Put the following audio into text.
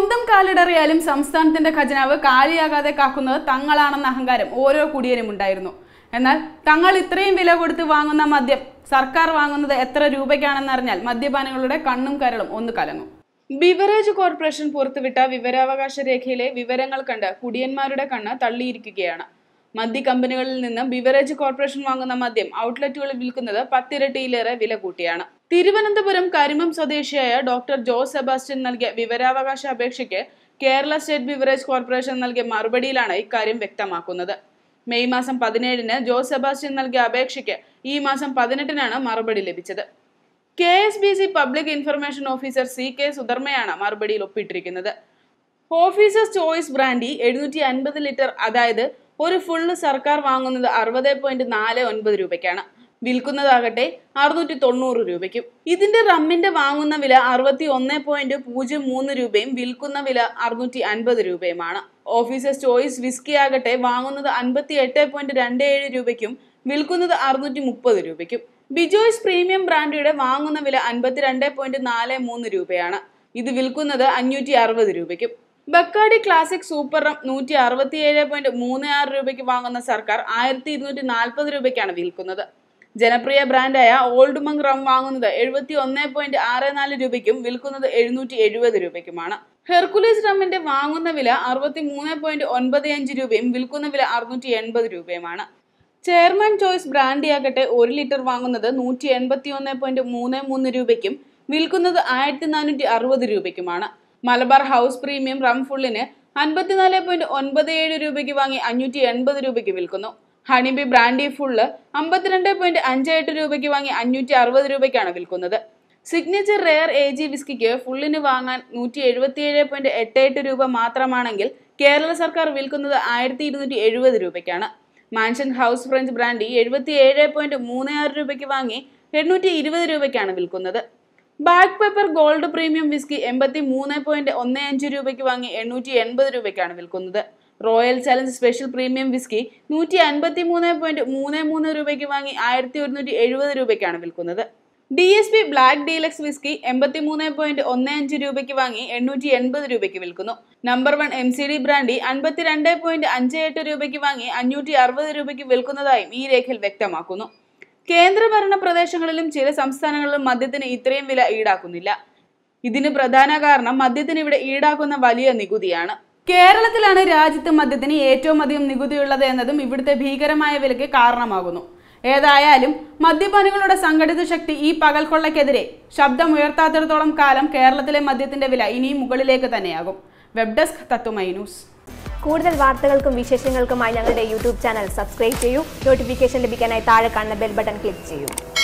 സ്വന്തം കാലിടറിയാലും സംസ്ഥാനത്തിന്റെ ഖജനാവ് കാലിയാകാതെ കാക്കുന്നത് തങ്ങളാണെന്ന അഹങ്കാരം ഓരോ കുടിയനും ഉണ്ടായിരുന്നു എന്നാൽ തങ്ങൾ ഇത്രയും വില കൊടുത്ത് വാങ്ങുന്ന മദ്യം സർക്കാർ വാങ്ങുന്നത് എത്ര അറിഞ്ഞാൽ മദ്യപാനികളുടെ കണ്ണും കരളും ഒന്ന് കലങ്ങും ബിവറേജ് കോർപ്പറേഷൻ പുറത്തുവിട്ട വിവരാവകാശ രേഖയിലെ വിവരങ്ങൾ കണ്ട് കുടിയന്മാരുടെ കണ്ണ് തള്ളിയിരിക്കുകയാണ് മദ്യ കമ്പനികളിൽ നിന്ന് ബിവറേജ് കോർപ്പറേഷൻ വാങ്ങുന്ന മദ്യം ഔട്ട്ലെറ്റുകളിൽ വിൽക്കുന്നത് പത്തിരട്ടിയിലേറെ വില കൂട്ടിയാണ് തിരുവനന്തപുരം കരിമം സ്വദേശിയായ ഡോക്ടർ ജോസ് സെബാസ്റ്റ്യൻ നൽകിയ വിവരാവകാശ അപേക്ഷയ്ക്ക് കേരള സ്റ്റേറ്റ് ബിവറേജ് കോർപ്പറേഷൻ നൽകിയ മറുപടിയിലാണ് ഇക്കാര്യം വ്യക്തമാക്കുന്നത് മെയ് മാസം പതിനേഴിന് ജോസ് സെബാസ്റ്റ്യൻ നൽകിയ അപേക്ഷയ്ക്ക് ഈ മാസം പതിനെട്ടിനാണ് മറുപടി ലഭിച്ചത് K S B C public information officer C K സുധർമ്മയാണ് മറുപടിയിൽ ഒപ്പിട്ടിരിക്കുന്നത് ഓഫീസേഴ്സ് ചോയ്സ് ബ്രാൻഡി എഴുന്നൂറ്റി അൻപത് ലിറ്റർ അതായത് ഒരു ഫുള്ള് സർക്കാർ വാങ്ങുന്നത് അറുപത് പോയിന്റ് നാല് ഒൻപത് രൂപയ്ക്കാണ് വിൽക്കുന്നതാകട്ടെ അറുന്നൂറ്റി തൊണ്ണൂറ് രൂപയ്ക്കും ഇതിന്റെ റമ്മിന്റെ വാങ്ങുന്ന വില അറുപത്തി ഒന്ന് പോയിന്റ് പൂജ്യം മൂന്ന് രൂപയും വിൽക്കുന്ന വില അറുന്നൂറ്റി അൻപത് രൂപയുമാണ് ഓഫീസേഴ്സ് ചോയ്സ് വിസ്കി ആകട്ടെ വാങ്ങുന്നത് അൻപത്തി എട്ട് പോയിന്റ് രണ്ട് ഏഴ് രൂപയ്ക്കും വിൽക്കുന്നത് അറുന്നൂറ്റി മുപ്പത് രൂപയ്ക്കും ബിജോയ്സ് പ്രീമിയം ബ്രാൻഡിയുടെ വാങ്ങുന്ന വില അൻപത്തിരണ്ട് പോയിന്റ് നാല് മൂന്ന് രൂപയാണ് ഇത് വിൽക്കുന്നത് അഞ്ഞൂറ്റി അറുപത് രൂപയ്ക്കും ബക്കാഡി ക്ലാസിക് സൂപ്പർ റം നൂറ്റി അറുപത്തി ഏഴ് പോയിന്റ് മൂന്ന് ആറ് രൂപയ്ക്ക് വാങ്ങുന്ന സർക്കാർ ആയിരത്തി ഇരുന്നൂറ്റി നാൽപ്പത് രൂപയ്ക്കാണ് വിൽക്കുന്നത് ജനപ്രിയ ബ്രാൻഡായ ഓൾഡ് മങ് റം വാങ്ങുന്നത് എഴുപത്തി ഒന്ന് പോയിന്റ് ആറ് നാല് രൂപയ്ക്കും വിൽക്കുന്നത് എഴുന്നൂറ്റി എഴുപത് രൂപയ്ക്കുമാണ് ഹെർക്കുലീസ് റമ്മിന്റെ വാങ്ങുന്ന വില അറുപത്തി മൂന്ന് പോയിന്റ് ഒൻപത് അഞ്ച് രൂപയും വിൽക്കുന്ന വില അറുന്നൂറ്റി എൺപത് രൂപയുമാണ് ചെയർമാൻ ചോയ്സ് ബ്രാൻഡിയാകട്ടെ ഒരു ലിറ്റർ വാങ്ങുന്നത് നൂറ്റി എൺപത്തി ഒന്ന് പോയിന്റ് മൂന്ന് മൂന്ന് രൂപയ്ക്കും വിൽക്കുന്നത് ആയിരത്തി നാനൂറ്റി അറുപത് രൂപയ്ക്കുമാണ് മലബാർ ഹൗസ് പ്രീമിയം റം ഫുള്ളിന് അൻപത്തിനാല് പോയിന്റ് ഒൻപത് ഏഴ് രൂപയ്ക്ക് വാങ്ങി അഞ്ഞൂറ്റി എൺപത് രൂപയ്ക്ക് വിൽക്കുന്നു ഹണിബി ബ്രാൻഡി ഫുള്ള് അമ്പത്തിരണ്ട് പോയിന്റ് അഞ്ച് എട്ട് രൂപയ്ക്ക് വാങ്ങി അഞ്ഞൂറ്റി അറുപത് രൂപയ്ക്കാണ് വിൽക്കുന്നത് സിഗ്നേച്ചർ റെയർ എ ജി വിസ്കിക്ക് ഫുള്ളിന് വാങ്ങാൻ നൂറ്റി എഴുപത്തി ഏഴ് പോയിന്റ് എട്ട് എട്ട് രൂപ മാത്രമാണെങ്കിൽ കേരള സർക്കാർ വിൽക്കുന്നത് ആയിരത്തി ഇരുന്നൂറ്റി എഴുപത് രൂപയ്ക്കാണ് മാൻഷൻ ഹൗസ് ഫ്രഞ്ച് ബ്രാൻഡി എഴുപത്തി ഏഴ് പോയിന്റ് മൂന്ന് ആറ് രൂപയ്ക്ക് വാങ്ങി എണ്ണൂറ്റി ഇരുപത് രൂപയ്ക്കാണ് വിൽക്കുന്നത് bagpiper gold premium whisky എൺപത്തി മൂന്ന് പോയിന്റ് ഒന്ന് അഞ്ച് രൂപയ്ക്ക് വാങ്ങി എണ്ണൂറ്റി എൺപത് രൂപയ്ക്കാണ് വിൽക്കുന്നത് royal challenge special premium whisky നൂറ്റി അൻപത്തി മൂന്ന് പോയിന്റ് മൂന്ന് മൂന്ന് രൂപയ്ക്ക് വാങ്ങി ആയിരത്തി ഒരുന്നൂറ്റി എഴുപത് രൂപയ്ക്കാണ് വിൽക്കുന്നത് D S P black deluxe whisky എൺപത്തി മൂന്ന് പോയിന്റ് ഒന്ന് അഞ്ച് രൂപയ്ക്ക് വാങ്ങി എണ്ണൂറ്റി എൺപത് രൂപയ്ക്ക് വിൽക്കുന്നു number one M C D brandy അൻപത്തി രണ്ട് പോയിന്റ് അഞ്ച് എട്ട് രൂപയ്ക്ക് വാങ്ങി അഞ്ഞൂറ്റി അറുപത് രൂപയ്ക്ക് വിൽക്കുന്നതായും ഈ രേഖയിൽ വ്യക്തമാക്കുന്നു കേന്ദ്രഭരണ പ്രദേശങ്ങളിലും ചില സംസ്ഥാനങ്ങളിലും മദ്യത്തിന് ഇത്രയും വില ഈടാക്കുന്നില്ല ഇതിന് പ്രധാന കാരണം മദ്യത്തിന് ഇവിടെ ഈടാക്കുന്ന വലിയ നികുതിയാണ് കേരളത്തിലാണ് രാജ്യത്ത് മദ്യത്തിന് ഏറ്റവും അധികം നികുതിയുള്ളത് എന്നതും ഇവിടുത്തെ ഭീകരമായ വിലക്ക് കാരണമാകുന്നു ഏതായാലും മദ്യപാനികളുടെ സംഘടിത ശക്തി ഈ പകൽക്കൊള്ളക്കെതിരെ ശബ്ദമുയർത്താത്തിടത്തോളം കാലം കേരളത്തിലെ മദ്യത്തിന്റെ വില ഇനിയും മുകളിലേക്ക് തന്നെയാകും വെബ് ഡെസ്ക് തത്വമൈ ന്യൂസ് കൂടുതൽ വാർത്തകൾക്കും വിശേഷങ്ങൾക്കുമായി ഞങ്ങളുടെ യൂട്യൂബ് ചാനൽ സബ്സ്ക്രൈബ് ചെയ്യൂ നോട്ടിഫിക്കേഷൻ ലഭിക്കാനായി താഴെ കാണുന്ന ബെൽ ബട്ടൺ ക്ലിക്ക് ചെയ്യൂ